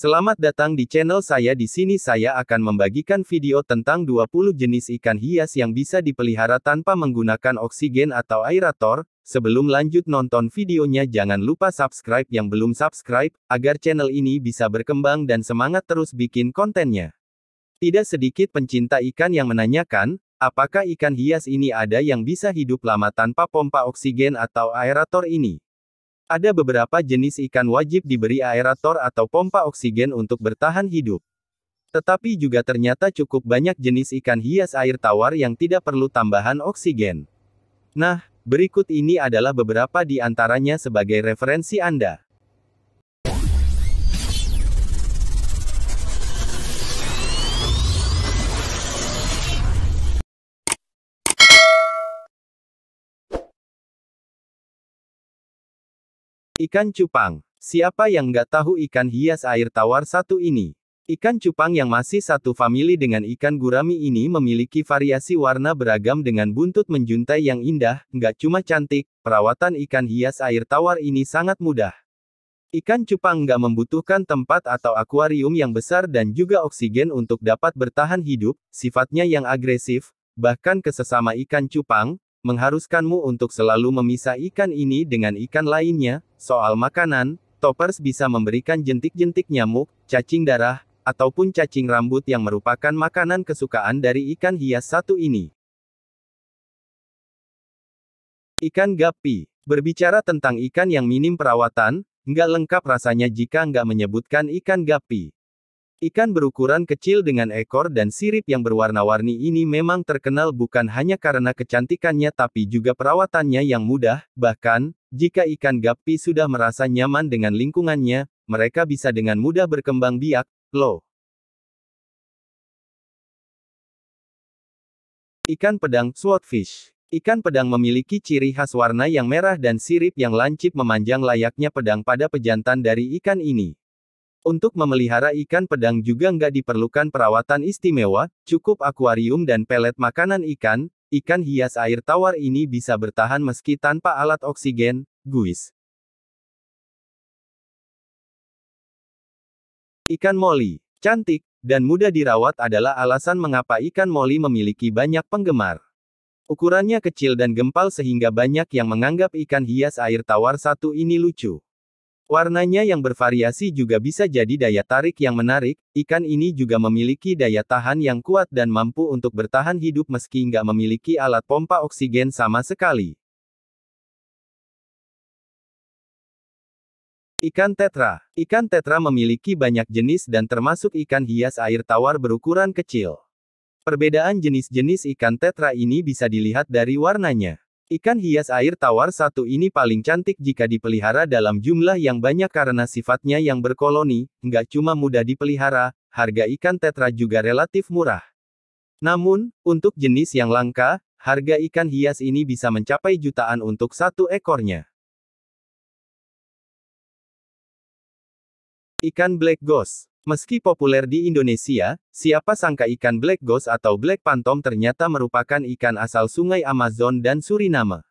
Selamat datang di channel saya di sini saya akan membagikan video tentang 20 jenis ikan hias yang bisa dipelihara tanpa menggunakan oksigen atau aerator. Sebelum lanjut nonton videonya jangan lupa subscribe yang belum subscribe, agar channel ini bisa berkembang dan semangat terus bikin kontennya. Tidak sedikit pencinta ikan yang menanyakan, apakah ikan hias ini ada yang bisa hidup lama tanpa pompa oksigen atau aerator ini. Ada beberapa jenis ikan wajib diberi aerator atau pompa oksigen untuk bertahan hidup. Tetapi juga ternyata cukup banyak jenis ikan hias air tawar yang tidak perlu tambahan oksigen. Nah, berikut ini adalah beberapa di antaranya sebagai referensi Anda. Ikan cupang. Siapa yang nggak tahu ikan hias air tawar satu ini? Ikan cupang yang masih satu famili dengan ikan gurami ini memiliki variasi warna beragam dengan buntut menjuntai yang indah, nggak cuma cantik, perawatan ikan hias air tawar ini sangat mudah. Ikan cupang nggak membutuhkan tempat atau akuarium yang besar dan juga oksigen untuk dapat bertahan hidup, sifatnya yang agresif, bahkan kesesama ikan cupang, mengharuskanmu untuk selalu memisah ikan ini dengan ikan lainnya. Soal makanan, toppers bisa memberikan jentik-jentik nyamuk, cacing darah, ataupun cacing rambut yang merupakan makanan kesukaan dari ikan hias satu ini. Ikan gapi berbicara tentang ikan yang minim perawatan, nggak lengkap rasanya jika nggak menyebutkan ikan gapi. Ikan berukuran kecil dengan ekor dan sirip yang berwarna-warni ini memang terkenal bukan hanya karena kecantikannya tapi juga perawatannya yang mudah, bahkan, jika ikan gapi sudah merasa nyaman dengan lingkungannya, mereka bisa dengan mudah berkembang biak, loh. Ikan pedang swordfish Ikan pedang memiliki ciri khas warna yang merah dan sirip yang lancip memanjang layaknya pedang pada pejantan dari ikan ini. Untuk memelihara ikan pedang juga nggak diperlukan perawatan istimewa, cukup akuarium dan pelet makanan ikan, ikan hias air tawar ini bisa bertahan meski tanpa alat oksigen, guis. Ikan moli, cantik, dan mudah dirawat adalah alasan mengapa ikan moli memiliki banyak penggemar. Ukurannya kecil dan gempal sehingga banyak yang menganggap ikan hias air tawar satu ini lucu. Warnanya yang bervariasi juga bisa jadi daya tarik yang menarik, ikan ini juga memiliki daya tahan yang kuat dan mampu untuk bertahan hidup meski nggak memiliki alat pompa oksigen sama sekali. Ikan tetra Ikan tetra memiliki banyak jenis dan termasuk ikan hias air tawar berukuran kecil. Perbedaan jenis-jenis ikan tetra ini bisa dilihat dari warnanya. Ikan hias air tawar satu ini paling cantik jika dipelihara dalam jumlah yang banyak karena sifatnya yang berkoloni, nggak cuma mudah dipelihara, harga ikan tetra juga relatif murah. Namun, untuk jenis yang langka, harga ikan hias ini bisa mencapai jutaan untuk satu ekornya. Ikan black ghost Meski populer di Indonesia, siapa sangka ikan black ghost atau black pantom ternyata merupakan ikan asal sungai Amazon dan Suriname.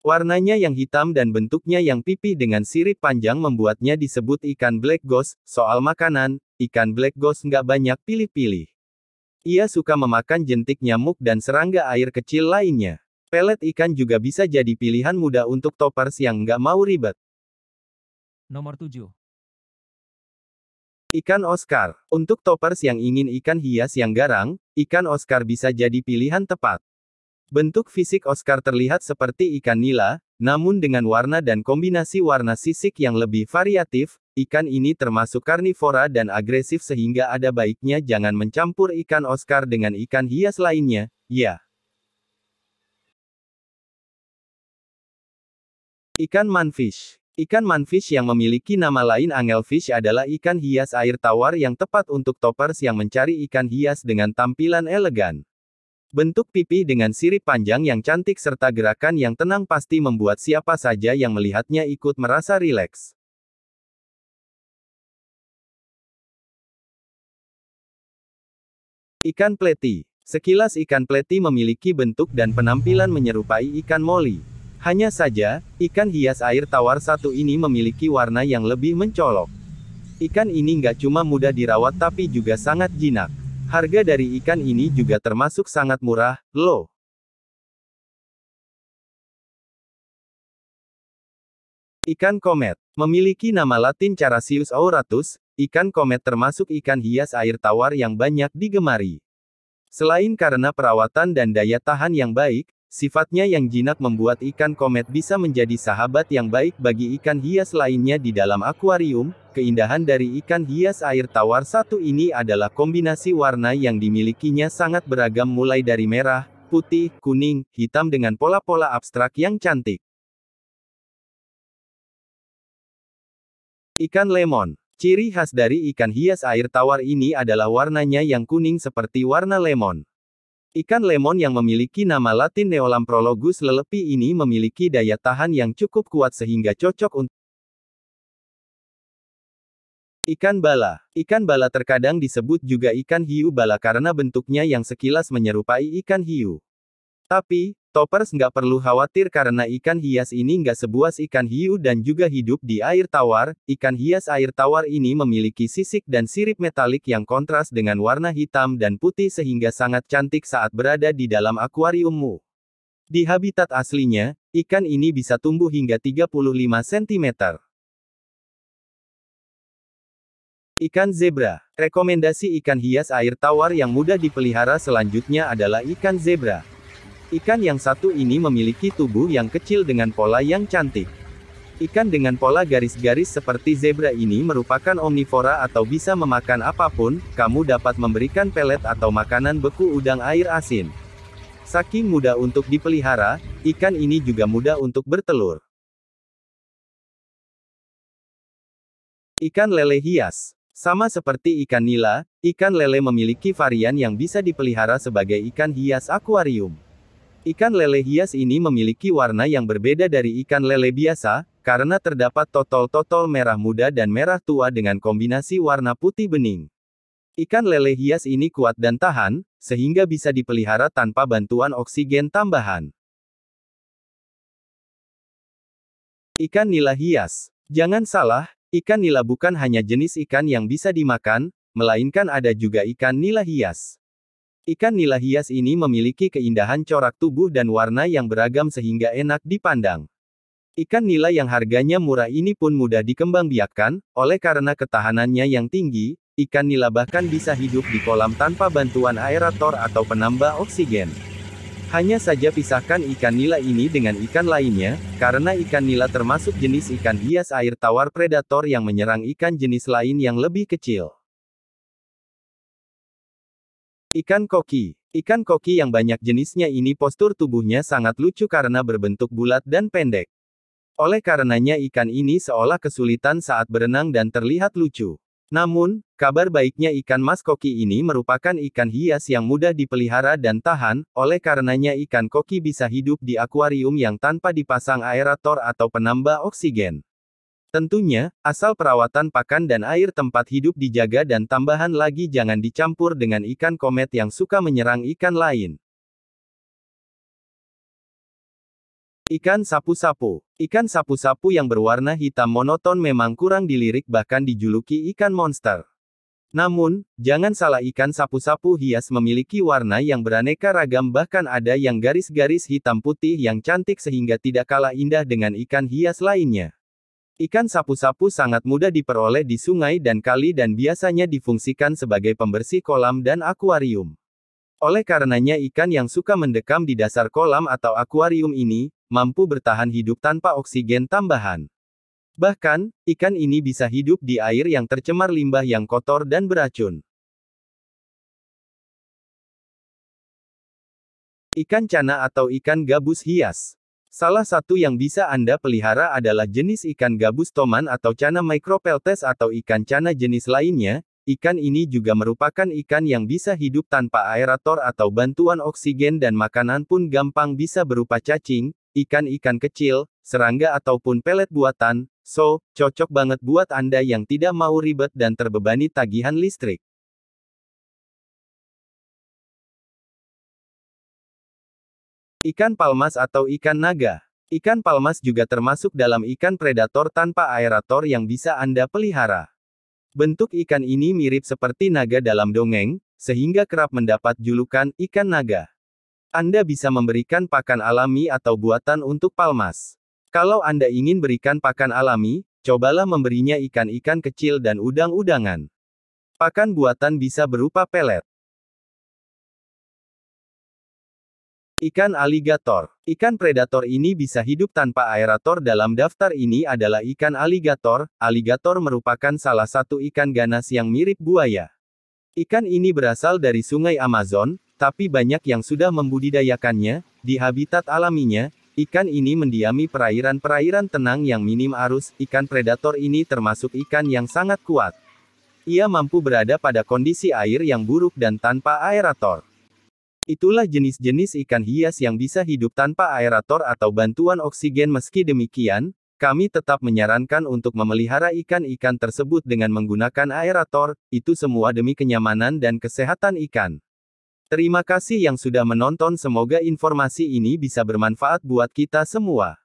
Warnanya yang hitam dan bentuknya yang pipih dengan sirip panjang membuatnya disebut ikan black ghost. Soal makanan, ikan black ghost nggak banyak pilih-pilih. Ia suka memakan jentik nyamuk dan serangga air kecil lainnya. Pelet ikan juga bisa jadi pilihan mudah untuk toppers yang nggak mau ribet. Nomor 7. Ikan Oscar. Untuk toppers yang ingin ikan hias yang garang, ikan Oscar bisa jadi pilihan tepat. Bentuk fisik Oscar terlihat seperti ikan nila, namun dengan warna dan kombinasi warna sisik yang lebih variatif, ikan ini termasuk karnivora dan agresif sehingga ada baiknya jangan mencampur ikan Oscar dengan ikan hias lainnya, ya. Ikan manfish Ikan manfish yang memiliki nama lain angelfish adalah ikan hias air tawar yang tepat untuk toppers yang mencari ikan hias dengan tampilan elegan. Bentuk pipi dengan sirip panjang yang cantik serta gerakan yang tenang pasti membuat siapa saja yang melihatnya ikut merasa rileks. Ikan pleti Sekilas ikan pleti memiliki bentuk dan penampilan menyerupai ikan molly. Hanya saja, ikan hias air tawar satu ini memiliki warna yang lebih mencolok. Ikan ini nggak cuma mudah dirawat tapi juga sangat jinak. Harga dari ikan ini juga termasuk sangat murah, loh. Ikan komet memiliki nama latin Carassius auratus. Ikan komet termasuk ikan hias air tawar yang banyak digemari. Selain karena perawatan dan daya tahan yang baik, Sifatnya yang jinak membuat ikan komet bisa menjadi sahabat yang baik bagi ikan hias lainnya di dalam akuarium. Keindahan dari ikan hias air tawar satu ini adalah kombinasi warna yang dimilikinya sangat beragam mulai dari merah, putih, kuning, hitam dengan pola-pola abstrak yang cantik. Ikan lemon Ciri khas dari ikan hias air tawar ini adalah warnanya yang kuning seperti warna lemon. Ikan lemon yang memiliki nama latin Neolamprologus lelepi ini memiliki daya tahan yang cukup kuat sehingga cocok untuk Ikan bala. Ikan bala terkadang disebut juga ikan hiu bala karena bentuknya yang sekilas menyerupai ikan hiu. Tapi, Toppers nggak perlu khawatir karena ikan hias ini nggak sebuas ikan hiu dan juga hidup di air tawar. Ikan hias air tawar ini memiliki sisik dan sirip metalik yang kontras dengan warna hitam dan putih sehingga sangat cantik saat berada di dalam akuariummu. Di habitat aslinya, ikan ini bisa tumbuh hingga 35 cm. Ikan zebra. Rekomendasi ikan hias air tawar yang mudah dipelihara selanjutnya adalah ikan zebra. Ikan yang satu ini memiliki tubuh yang kecil dengan pola yang cantik. Ikan dengan pola garis-garis seperti zebra ini merupakan omnivora atau bisa memakan apapun, kamu dapat memberikan pelet atau makanan beku udang air asin. Saking mudah untuk dipelihara, ikan ini juga mudah untuk bertelur. Ikan lele hias sama seperti ikan nila, ikan lele memiliki varian yang bisa dipelihara sebagai ikan hias akuarium. Ikan lele hias ini memiliki warna yang berbeda dari ikan lele biasa, karena terdapat totol-totol merah muda dan merah tua dengan kombinasi warna putih bening. Ikan lele hias ini kuat dan tahan, sehingga bisa dipelihara tanpa bantuan oksigen tambahan. Ikan nila hias. Jangan salah, ikan nila bukan hanya jenis ikan yang bisa dimakan, melainkan ada juga ikan nila hias. Ikan nila hias ini memiliki keindahan corak tubuh dan warna yang beragam sehingga enak dipandang. Ikan nila yang harganya murah ini pun mudah dikembangbiakkan, oleh karena ketahanannya yang tinggi, ikan nila bahkan bisa hidup di kolam tanpa bantuan aerator atau penambah oksigen. Hanya saja pisahkan ikan nila ini dengan ikan lainnya, karena ikan nila termasuk jenis ikan hias air tawar predator yang menyerang ikan jenis lain yang lebih kecil. Ikan koki. Ikan koki yang banyak jenisnya ini postur tubuhnya sangat lucu karena berbentuk bulat dan pendek. Oleh karenanya ikan ini seolah kesulitan saat berenang dan terlihat lucu. Namun, kabar baiknya ikan mas koki ini merupakan ikan hias yang mudah dipelihara dan tahan, oleh karenanya ikan koki bisa hidup di akuarium yang tanpa dipasang aerator atau penambah oksigen. Tentunya, asal perawatan pakan dan air tempat hidup dijaga dan tambahan lagi jangan dicampur dengan ikan komet yang suka menyerang ikan lain. Ikan sapu-sapu. Ikan sapu-sapu yang berwarna hitam monoton memang kurang dilirik bahkan dijuluki ikan monster. Namun, jangan salah ikan sapu-sapu hias memiliki warna yang beraneka ragam bahkan ada yang garis-garis hitam putih yang cantik sehingga tidak kalah indah dengan ikan hias lainnya. Ikan sapu-sapu sangat mudah diperoleh di sungai dan kali dan biasanya difungsikan sebagai pembersih kolam dan akuarium. Oleh karenanya ikan yang suka mendekam di dasar kolam atau akuarium ini, mampu bertahan hidup tanpa oksigen tambahan. Bahkan, ikan ini bisa hidup di air yang tercemar limbah yang kotor dan beracun. Ikan cana atau ikan gabus hias Salah satu yang bisa Anda pelihara adalah jenis ikan gabus toman atau cana micropeltes atau ikan cana jenis lainnya. Ikan ini juga merupakan ikan yang bisa hidup tanpa aerator atau bantuan oksigen dan makanan pun gampang bisa berupa cacing, ikan-ikan kecil, serangga ataupun pelet buatan. So, cocok banget buat Anda yang tidak mau ribet dan terbebani tagihan listrik. Ikan palmas atau ikan naga. Ikan palmas juga termasuk dalam ikan predator tanpa aerator yang bisa Anda pelihara. Bentuk ikan ini mirip seperti naga dalam dongeng, sehingga kerap mendapat julukan ikan naga. Anda bisa memberikan pakan alami atau buatan untuk palmas. Kalau Anda ingin berikan pakan alami, cobalah memberinya ikan-ikan kecil dan udang-udangan. Pakan buatan bisa berupa pelet. Ikan aligator. Ikan predator ini bisa hidup tanpa aerator dalam daftar ini adalah ikan aligator. Aligator merupakan salah satu ikan ganas yang mirip buaya. Ikan ini berasal dari sungai Amazon, tapi banyak yang sudah membudidayakannya, di habitat alaminya, Ikan ini mendiami perairan-perairan tenang yang minim arus, ikan predator ini termasuk ikan yang sangat kuat. Ia mampu berada pada kondisi air yang buruk dan tanpa aerator. Itulah jenis-jenis ikan hias yang bisa hidup tanpa aerator atau bantuan oksigen meski demikian, kami tetap menyarankan untuk memelihara ikan-ikan tersebut dengan menggunakan aerator, itu semua demi kenyamanan dan kesehatan ikan. Terima kasih yang sudah menonton semoga informasi ini bisa bermanfaat buat kita semua.